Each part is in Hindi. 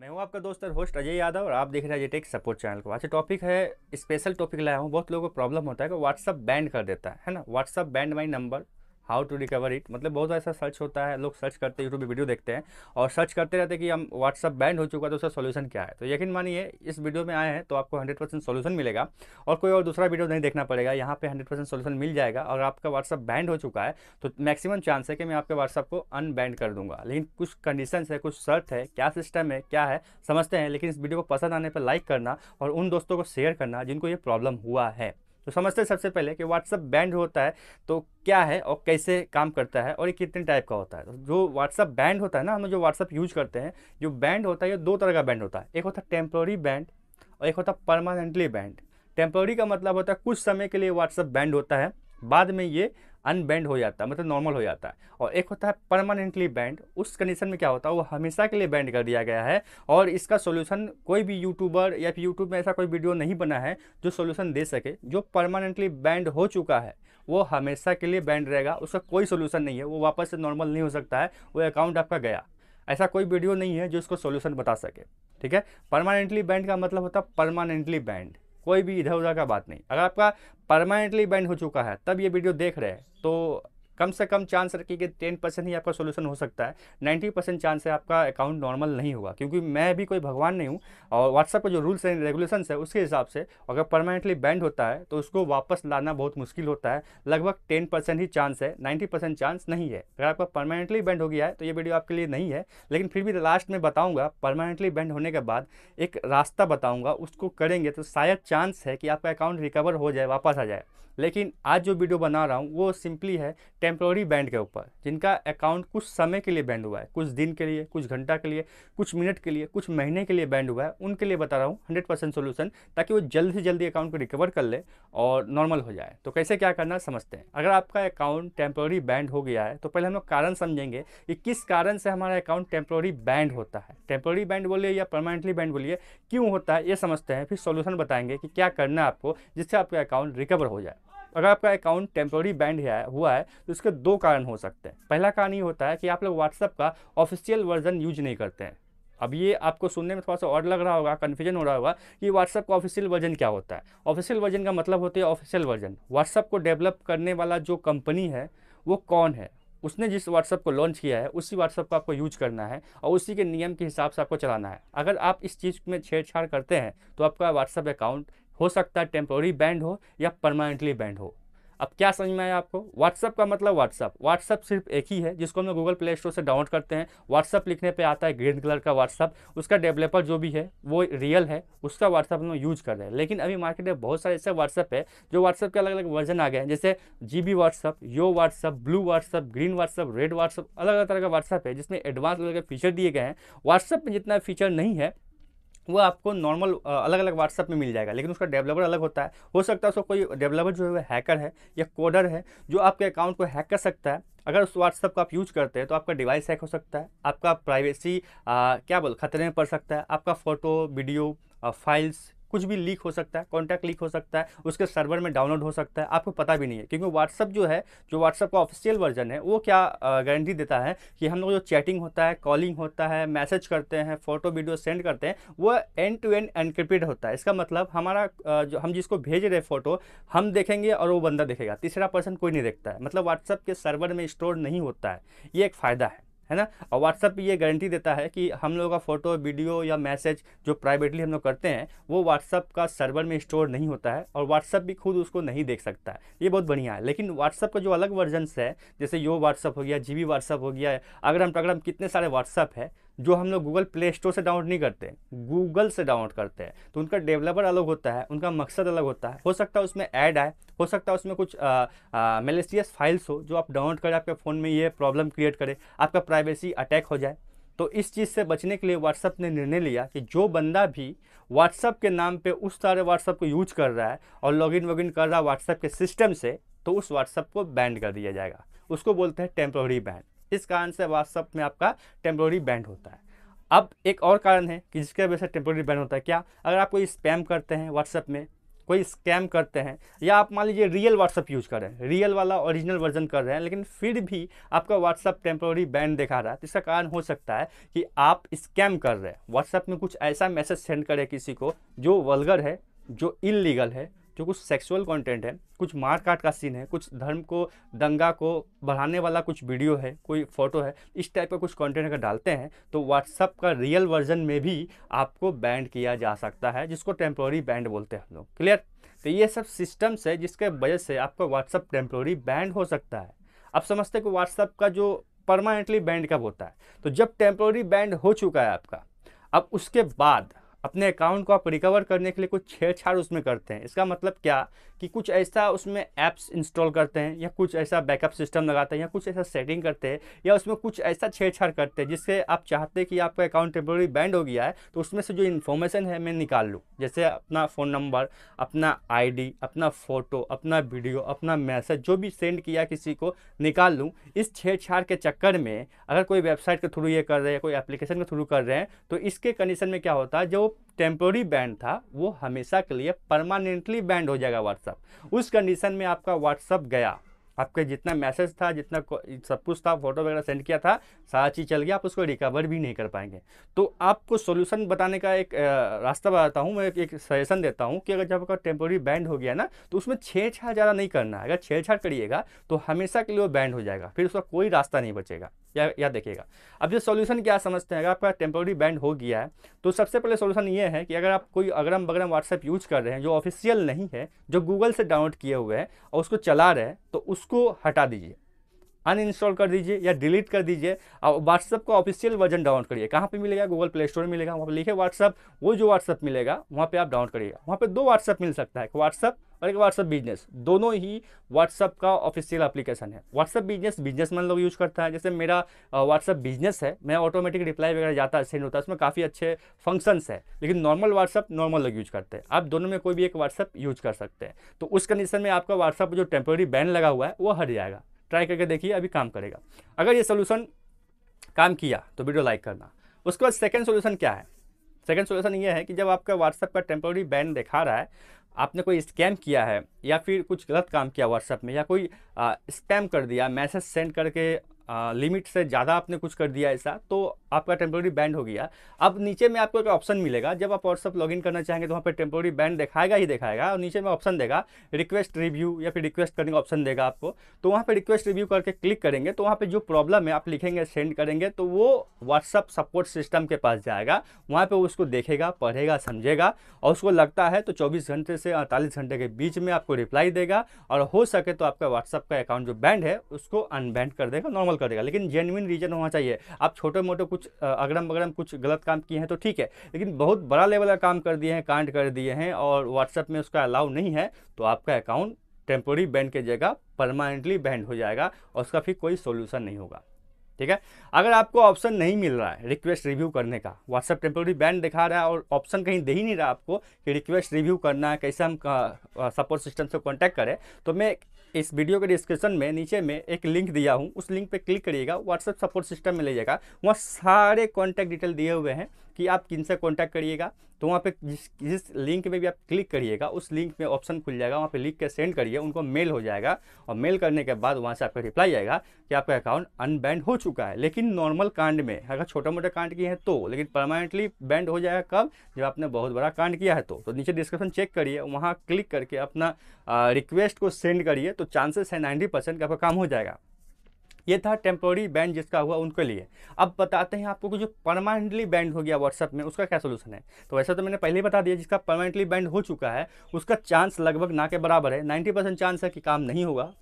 मैं हूं आपका दोस्त और होस्ट अजय यादव और आप देख रहे हैं अजय टेक सपोर्ट चैनल को आज टॉपिक है स्पेशल टॉपिक लाया हूं बहुत लोगों को प्रॉब्लम होता है कि व्हाट्सअप बैंड कर देता है है ना WhatsApp banned my number how to recover it मतलब बहुत ऐसा सर्च होता है लोग सर्च करते हैं यूट्यूब वीडियो देखते हैं और सर्च करते रहते हैं कि हम व्हाट्सअप बैंड हो चुका है तो उसका सोल्यूशन क्या है तो यकीन मानिए इस वीडियो में आए हैं तो आपको हंड्रेड परसेंट सोल्यूशन मिलेगा और कोई और दूसरा वीडियो नहीं देखना पड़ेगा यहाँ पर हंड्रेड परसेंट सोल्यूशन मिल जाएगा अगर आपका व्हाट्सअप बैंड हो चुका है तो मैक्सिमम चांस है कि मैं आपके व्हाट्सअप को अनबैंड कर दूंगा लेकिन कुछ कंडीशन है कुछ शर्त है क्या सिस्टम है क्या है समझते हैं लेकिन इस वीडियो को पसंद आने पर लाइक करना और उन दोस्तों को शेयर करना जिनको ये प्रॉब्लम हुआ है तो समझते हैं सबसे पहले कि व्हाट्सअप बैंड होता है तो क्या है और कैसे काम करता है और ये कितने टाइप का होता है तो जो व्हाट्सअप बैंड होता है ना हम जो व्हाट्सअप यूज करते हैं जो बैंड होता है ये दो तरह का बैंड होता है एक होता है टेम्प्रोरी बैंड और एक होता है परमानेंटली बैंड टेम्प्रोरी का मतलब होता है कुछ समय के लिए व्हाट्सअप बैंड होता है बाद में ये अनबैंड हो जाता है मतलब नॉर्मल हो जाता है और एक होता है परमानेंटली बैंड उस कंडीशन में क्या होता है वो हमेशा के लिए बैंड कर दिया गया है और इसका सोल्यूशन कोई भी यूट्यूबर या फिर यूट्यूब में ऐसा कोई वीडियो नहीं बना है जो सोल्यूशन दे सके जो परमानेंटली बैंड हो चुका है वो हमेशा के लिए बैंड रहेगा उसका कोई सोल्यूशन नहीं है वो वापस से नॉर्मल नहीं हो सकता है वो अकाउंट आपका गया ऐसा कोई वीडियो नहीं है जो इसको सोल्यूशन बता सके ठीक है परमानेंटली बैंड का मतलब होता है परमानेंटली बैंड कोई भी इधर उधर का बात नहीं अगर आपका परमानेंटली बैंड हो चुका है तब ये वीडियो देख रहे हैं तो कम से कम चांस रखिए कि टेन परसेंट ही आपका सोल्यूशन हो सकता है नाइन्टी परसेंट चांस है आपका अकाउंट नॉर्मल नहीं होगा क्योंकि मैं भी कोई भगवान नहीं हूँ और व्हाट्सएप का जो रूल्स एंड रेगुलेशन है उसके हिसाब से अगर परमानेंटली बैंड होता है तो उसको वापस लाना बहुत मुश्किल होता है लगभग टेन परसेंट ही चांस है नाइन्टी परसेंट चांस नहीं है अगर आपका परमानेंटली बैंड हो गया है तो ये वीडियो आपके लिए नहीं है लेकिन फिर भी लास्ट में बताऊँगा परमानेंटली बैंड होने के बाद एक रास्ता बताऊँगा उसको करेंगे तो शायद चांस है कि आपका अकाउंट रिकवर हो जाए वापस आ जाए लेकिन आज जो वीडियो बना रहा हूँ वो सिंपली है टेम्प्रोरी बैंड के ऊपर जिनका अकाउंट कुछ समय के लिए बैंड हुआ है कुछ दिन के लिए कुछ घंटा के लिए कुछ मिनट के लिए कुछ महीने के लिए बैंड हुआ है उनके लिए बता रहा हूँ हंड्रेड परसेंट सोल्यूशन ताकि वो जल्द से जल्दी अकाउंट को रिकवर कर ले और नॉर्मल हो जाए तो कैसे क्या करना समझते हैं अगर आपका अकाउंट टेम्प्रोरी बैंड हो गया है तो पहले हम लोग कारण समझेंगे कि किस कारण से हमारा अकाउंट टेम्प्रोरी बैंड होता है टेम्प्रोरी बैंड बोलिए या परमानेंटली बैंड बोलिए क्यों होता है ये समझते हैं फिर सोल्यूशन बताएंगे कि क्या करना है आपको जिससे आपका अकाउंट रिकवर हो जाए अगर आपका अकाउंट टेम्प्रोरी बैंड है हुआ है तो इसके दो कारण हो सकते हैं पहला कारण ये होता है कि आप लोग व्हाट्सअप का ऑफिशियल वर्जन यूज नहीं करते हैं अब ये आपको सुनने में थोड़ा सा और लग रहा होगा कन्फ्यूजन हो रहा होगा कि व्हाट्सअप का ऑफिशियल वर्जन क्या होता है ऑफिशियल वर्जन का मतलब होता है ऑफिशियल वर्जन व्हाट्सअप को डेवलप करने वाला जो कंपनी है वो कौन है उसने जिस व्हाट्सअप को लॉन्च किया है उसी व्हाट्सअप को आपको यूज करना है और उसी के नियम के हिसाब से आपको चलाना है अगर आप इस चीज़ में छेड़छाड़ करते हैं तो आपका व्हाट्सअप अकाउंट हो सकता है टेम्पोरी बैंड हो या परमानेंटली बैंड हो अब क्या समझ में आया आपको व्हाट्सअप का मतलब व्हाट्सअप व्हाट्सअप सिर्फ एक ही है जिसको हम लोग गूगल प्ले स्टोर से डाउनलोड करते हैं व्हाट्सअप लिखने पे आता है ग्रीन कलर का व्हाट्सअप उसका डेवलपर जो भी है वो रियल है उसका व्हाट्सअप हम लोग यूज कर रहे हैं लेकिन अभी मार्केट में बहुत सारे ऐसे व्हाट्सअप है जो व्हाट्सअप के अलग अलग वर्जन आ गए हैं जैसे G B WhatsApp Yo WhatsApp blue WhatsApp green WhatsApp red WhatsApp अलग अलग तरह का व्हाट्सअप है जिसमें एडवांस अलग फीचर दिए गए हैं व्हाट्सअप में जितना फीचर नहीं है वो आपको नॉर्मल अलग अलग व्हाट्सअप में मिल जाएगा लेकिन उसका डेवलपर अलग होता है हो सकता है उसका कोई डेवलपर जो है वो हैकर है या कोडर है जो आपके अकाउंट को हैक कर सकता है अगर उस व्हाट्सएप को आप यूज करते हैं तो आपका डिवाइस हैक हो सकता है आपका प्राइवेसी क्या बोल खतरे में पड़ सकता है आपका फ़ोटो वीडियो फाइल्स कुछ भी लीक हो सकता है कॉन्टैक्ट लीक हो सकता है उसके सर्वर में डाउनलोड हो सकता है आपको पता भी नहीं है क्योंकि व्हाट्सअप जो है जो व्हाट्सअप का ऑफिशियल वर्जन है वो क्या गारंटी देता है कि हम लोग जो चैटिंग होता है कॉलिंग होता है मैसेज करते हैं फोटो वीडियो सेंड करते हैं वो एंड टू एंड एनक्रिप्टेड होता है इसका मतलब हमारा जो हम जिसको भेज रहे फ़ोटो हम देखेंगे और वो बंदा देखेगा तीसरा पर्सन कोई नहीं देखता है मतलब व्हाट्सअप के सर्वर में स्टोर नहीं होता है ये एक फ़ायदा है है ना और व्हाट्सअप ये गारंटी देता है कि हम लोगों का फ़ोटो वीडियो या मैसेज जो प्राइवेटली हम लोग करते हैं वो व्हाट्सअप का सर्वर में स्टोर नहीं होता है और व्हाट्सअप भी खुद उसको नहीं देख सकता है ये बहुत बढ़िया है लेकिन व्हाट्सअप का जो अलग वर्जनस है जैसे यो व्हाट्सअप हो गया जी व्हाट्सअप हो गया अगर हम अगर हम कितने सारे व्हाट्सअप है जो हम लोग गूगल प्ले स्टोर से डाउनलोड नहीं करते गूगल से डाउनलोड करते हैं तो उनका डेवलपर अलग होता है उनका मकसद अलग होता है हो सकता है उसमें ऐड आए हो सकता है उसमें कुछ मेलेसियस फाइल्स हो जो आप डाउनलोड करें आपके फ़ोन में ये प्रॉब्लम क्रिएट करे आपका प्राइवेसी अटैक हो जाए तो इस चीज़ से बचने के लिए व्हाट्सअप ने निर्णय लिया कि जो बंदा भी व्हाट्सअप के नाम पर उस सारे व्हाट्सअप को यूज कर रहा है और लॉगिन वॉगिन कर रहा है व्हाट्सअप के सिस्टम से तो उस व्हाट्सअप को बैंड कर दिया जाएगा उसको बोलते हैं टेम्प्रोरी बैंड इस कारण से व्हाट्सअप में आपका टेम्प्रोरी बैंड होता है अब एक और कारण है कि जिसके वजह से टेम्प्रोरी बैंड होता है क्या अगर आप कोई स्पैम करते हैं व्हाट्सअप में कोई स्कैम करते हैं या आप मान लीजिए रियल व्हाट्सअप यूज़ कर रहे हैं रियल वाला ओरिजिनल वर्जन कर रहे हैं लेकिन फिर भी आपका व्हाट्सअप टेम्प्रोरी बैंड दिखा रहा है तो इसका कारण हो सकता है कि आप स्कैम कर रहे हैं व्हाट्सअप में कुछ ऐसा मैसेज सेंड करें किसी को जो वलगर है जो इलीगल है जो कुछ सेक्सुअल कंटेंट है कुछ मार काट का सीन है कुछ धर्म को दंगा को बढ़ाने वाला कुछ वीडियो है कोई फोटो है इस टाइप का कुछ कंटेंट अगर डालते हैं तो व्हाट्सअप का रियल वर्जन में भी आपको बैंड किया जा सकता है जिसको टेम्प्रोरी बैंड बोलते हैं हम लोग क्लियर तो ये सब सिस्टम्स है जिसके वजह से आपका व्हाट्सअप टेम्प्रोरी बैंड हो सकता है आप समझते हैं कि व्हाट्सअप का जो परमानेंटली बैंड कब होता है तो जब टेम्प्रोरी बैंड हो चुका है आपका अब उसके बाद अपने अकाउंट को आप रिकवर करने के लिए कुछ छेड़छाड़ उसमें करते हैं इसका मतलब क्या कि कुछ ऐसा उसमें ऐप्स इंस्टॉल करते हैं या कुछ ऐसा बैकअप सिस्टम लगाते हैं या कुछ ऐसा सेटिंग करते हैं या उसमें कुछ ऐसा छेड़छाड़ करते हैं जिससे आप चाहते हैं कि आपका अकाउंट टेम्प्रेरी बैंड हो गया है तो उसमें से जो इन्फॉर्मेशन है मैं निकाल लूँ जैसे अपना फ़ोन नंबर अपना आई अपना फ़ोटो अपना वीडियो अपना मैसेज जो भी सेंड किया किसी को निकाल लूँ इस छेड़छाड़ के चक्कर में अगर कोई वेबसाइट के थ्रू ये कर रहे हैं कोई एप्लीकेशन के थ्रू कर रहे हैं तो इसके कंडीशन में क्या होता है जो जो टेम्पोरी बैंड था वो हमेशा के लिए परमानेंटली बैंड हो जाएगा व्हाट्सअप उस कंडीशन में आपका व्हाट्सअप गया आपके जितना मैसेज था जितना सब कुछ था फोटो वगैरह सेंड किया था सारा चीज़ चल गया आप उसको रिकवर भी नहीं कर पाएंगे तो आपको सोल्यूशन बताने का एक रास्ता बताता हूँ मैं एक सजेशन देता हूँ कि अगर जब आपका टेम्पोरी बैंड हो गया ना तो उसमें छेड़छाड़ ज़्यादा नहीं करना अगर छेड़छाड़ करिएगा तो हमेशा के लिए वो बैंड हो जाएगा फिर उसका कोई रास्ता नहीं बचेगा या या देखिएगा अब जो सोल्यूशन क्या समझते हैं अगर आपका टेम्पोरी बैंड हो गया है तो सबसे पहले सोल्यूशन ये है कि अगर आप कोई अगरम बगरम व्हाट्सएप यूज कर रहे हैं जो ऑफिशियल नहीं है जो गूगल से डाउनलोड किए हुए हैं और उसको चला रहे हैं तो उस उसको हटा दीजिए अनइंस्टॉल कर दीजिए या डिलीट कर दीजिए और व्हाट्सअप का ऑफिशियल वर्जन डाउनलोड करिए कहाँ पे मिलेगा गूगल प्ले स्टोर मिलेगा वहाँ पर लिखे व्हाट्सअप वो जो व्हाट्सअप मिलेगा वहाँ पर आप डाउनलोड करिएगा वहाँ पर दो व्हाट्सअप मिल सकता है एक व्हाट्सअप और एक व्हाट्सअप बिजनेस दोनों ही व्हाट्सअप का ऑफिशियल अप्लीकेशन है व्हाट्सअप बिजनेस मैन लोग यूज़ करता है जैसे मेरा व्हाट्सअप बिजनेस है मैं ऑटोमेटिक रिप्लाई वगैरह जाता है सेंड होता है उसमें काफ़ी अच्छे फंक्शंस है लेकिन नॉर्मल व्हाट्सअप नॉर्मल लोग यूज़ करते हैं आप दोनों में कोई भी एक व्हाट्सअप यूज कर सकते हैं तो उस कंडीशन में आपका व्हाट्सअप जो टेम्प्रेरी बैन लगा हुआ है वो हट जाएगा ट्राई करके देखिए अभी काम करेगा अगर ये सोल्यूशन काम किया तो वीडियो लाइक करना उसके बाद सेकेंड सोल्यूशन क्या है सेकेंड सोल्यूशन ये है कि जब आपका व्हाट्सएप का टेम्पोरी बैन दिखा रहा है आपने कोई स्कैम किया है या फिर कुछ गलत काम किया व्हाट्सएप में या कोई स्पैम कर दिया मैसेज सेंड करके लिमिट से ज़्यादा आपने कुछ कर दिया ऐसा तो आपका टेम्प्रोरी बैंड हो गया अब नीचे में आपको एक ऑप्शन मिलेगा जब आप व्हाट्सअप लॉगिन करना चाहेंगे तो वहाँ पर टेम्प्रोरी बैंड दिखाएगा ही दिखाएगा और नीचे में ऑप्शन देगा रिक्वेस्ट रिव्यू या फिर रिक्वेस्ट करने का ऑप्शन देगा आपको तो वहाँ पर रिक्वेस्ट रिव्यू करके क्लिक करेंगे तो वहाँ पर जो प्रॉब्लम है आप लिखेंगे सेंड करेंगे तो वो व्हाट्सअप सपोर्ट सिस्टम के पास जाएगा वहाँ पर उसको देखेगा पढ़ेगा समझेगा और उसको लगता है तो चौबीस घंटे से अड़तालीस घंटे के बीच में आपको रिप्लाई देगा और हो सके तो आपका व्हाट्सअप का अकाउंट जो बैंड है उसको अनबैंड कर देगा नॉर्मल करेगा कर देगा लेकिन जेनविन रीज़न होना चाहिए आप छोटे मोटे कुछ अगड़म बगड़म कुछ गलत काम किए हैं तो ठीक है लेकिन बहुत बड़ा लेवल का काम कर दिए हैं कांड कर दिए हैं और व्हाट्सएप में उसका अलाउ नहीं है तो आपका अकाउंट टेम्पोरी बैन की जगह परमानेंटली बैंड हो जाएगा और उसका फिर कोई सोल्यूशन नहीं होगा ठीक है अगर आपको ऑप्शन नहीं मिल रहा है रिक्वेस्ट रिव्यू करने का व्हाट्सएप टेम्पोरी बैन दिखा रहा है और ऑप्शन कहीं दे ही नहीं रहा आपको कि रिक्वेस्ट रिव्यू करना है कैसे हम सपोर्ट सिस्टम से कॉन्टैक्ट करें तो मैं इस वीडियो के डिस्क्रिप्शन में नीचे में एक लिंक दिया हूँ उस लिंक पे क्लिक करिएगा व्हाट्सएप सपोर्ट सिस्टम में जाएगा वहाँ सारे कॉन्टैक्ट डिटेल दिए हुए हैं कि आप किन से कॉन्टैक्ट करिएगा तो वहाँ पे जिस जिस लिंक में भी आप क्लिक करिएगा उस लिंक में ऑप्शन खुल जाएगा वहाँ पे लिख के सेंड करिए उनको मेल हो जाएगा और मेल करने के बाद वहाँ से आपका रिप्लाई आएगा कि आपका अकाउंट अनबैंड हो चुका है लेकिन नॉर्मल कांड में अगर छोटा मोटा कांड किए हैं तो लेकिन परमानेंटली बैंड हो जाएगा कब जब आपने बहुत बड़ा कांड किया है तो, तो नीचे डिस्क्रिप्शन चेक करिए वहाँ क्लिक करके अपना रिक्वेस्ट को सेंड करिए तो चांसेस है नाइन्टी परसेंट का आपका काम हो जाएगा ये था टेम्पोरी बैंड जिसका हुआ उनके लिए अब बताते हैं आपको कि जो परमानेंटली बैंड हो गया व्हाट्सअप में उसका क्या सोल्यूशन है तो वैसे तो मैंने पहले ही बता दिया जिसका परमानेंटली बैंड हो चुका है उसका चांस लगभग ना के बराबर है नाइन्टी चांस है कि काम नहीं होगा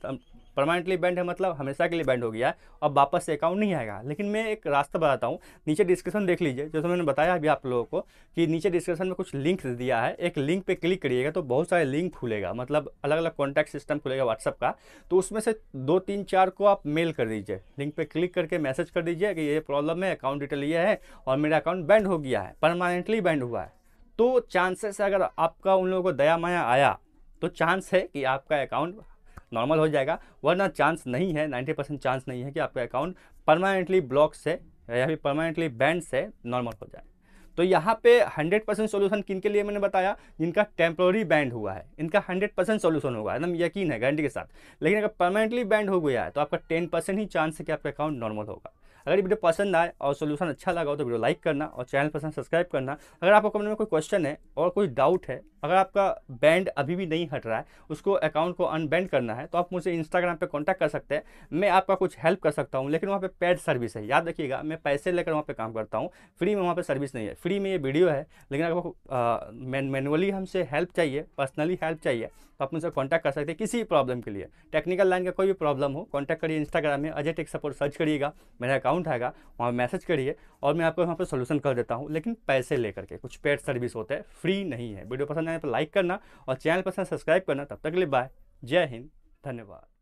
परमानेंटली बैंड है मतलब हमेशा के लिए बैंड हो गया है और वापस से अकाउंट नहीं आएगा लेकिन मैं एक रास्ता बताता हूँ नीचे डिस्क्रिप्शन देख लीजिए जैसे मैंने बताया अभी आप लोगों को कि नीचे डिस्क्रिप्शन में कुछ लिंक दिया है एक लिंक पर क्लिक करिएगा तो बहुत सारे लिंक खुलेगा मतलब अलग अलग कॉन्टैक्ट सिस्टम खुलेगा व्हाट्सअप का तो उसमें से दो तीन चार को आप मेल कर दीजिए लिंक पर क्लिक करके मैसेज कर दीजिए कि ये प्रॉब्लम है अकाउंट डिटेल ये है और मेरा अकाउंट बैंड हो गया है परमानेंटली बैंड हुआ है तो चांसेस अगर आपका उन लोगों को दया माया आया तो चांस है कि आपका अकाउंट नॉर्मल हो जाएगा वरना चांस नहीं है 90 परसेंट चांस नहीं है कि आपका अकाउंट परमानेंटली ब्लॉक से या फिर परमानेंटली बैंड से नॉर्मल हो जाए तो यहाँ पे 100 परसेंट सोल्यूशन किन के लिए मैंने बताया जिनका टेम्प्रोरी बैंड हुआ है इनका 100 परसेंट सोल्यूशन होगा एकदम यकीन है गारंटी के साथ लेकिन अगर परमानेंटली बैंड हो गया है तो आपका 10 परसेंट ही चांस है कि आपका अकाउंट नॉर्मल होगा अगर वीडियो पसंद आए और सोल्यूशन अच्छा लगा हो तो वीडियो लाइक करना और चैनल पसंद सब्सक्राइब करना अगर आपको कमेंट में कोई क्वेश्चन है और कोई डाउट है अगर आपका बैंड अभी भी नहीं हट रहा है उसको अकाउंट को अनबैंड करना है तो आप मुझे इंस्टाग्राम पे कांटेक्ट कर सकते हैं मैं आपका कुछ हेल्प कर सकता हूँ लेकिन वहाँ पे पेड सर्विस है याद रखिएगा मैं पैसे लेकर वहाँ पे काम करता हूँ फ्री में वहाँ पे सर्विस नहीं है फ्री में ये वीडियो है लेकिन अगर मैनुअली हमसे हेल्प चाहिए पर्सनली हेल्प चाहिए तो आप मुझसे कॉन्टैक्ट कर सकते हैं किसी भी प्रॉब्लम के लिए टेक्निकल लाइन का कोई भी प्रॉब्लम हो कॉन्टैक्ट करिए इंस्टाग्राम में अजय टेक सपोर्ट सर्च करिएगा मेरा अकाउंट आएगा वहाँ मैसेज करिए और मैं आपको वहाँ पर सोल्यूशन कर देता हूँ लेकिन पैसे लेकर के कुछ पेड सर्विस होते हैं फ्री नहीं है वीडियो पसंद आए यहाँ पर लाइक करना और चैनल पर सब्सक्राइब करना तब तक के लिए बाय जय हिंद धन्यवाद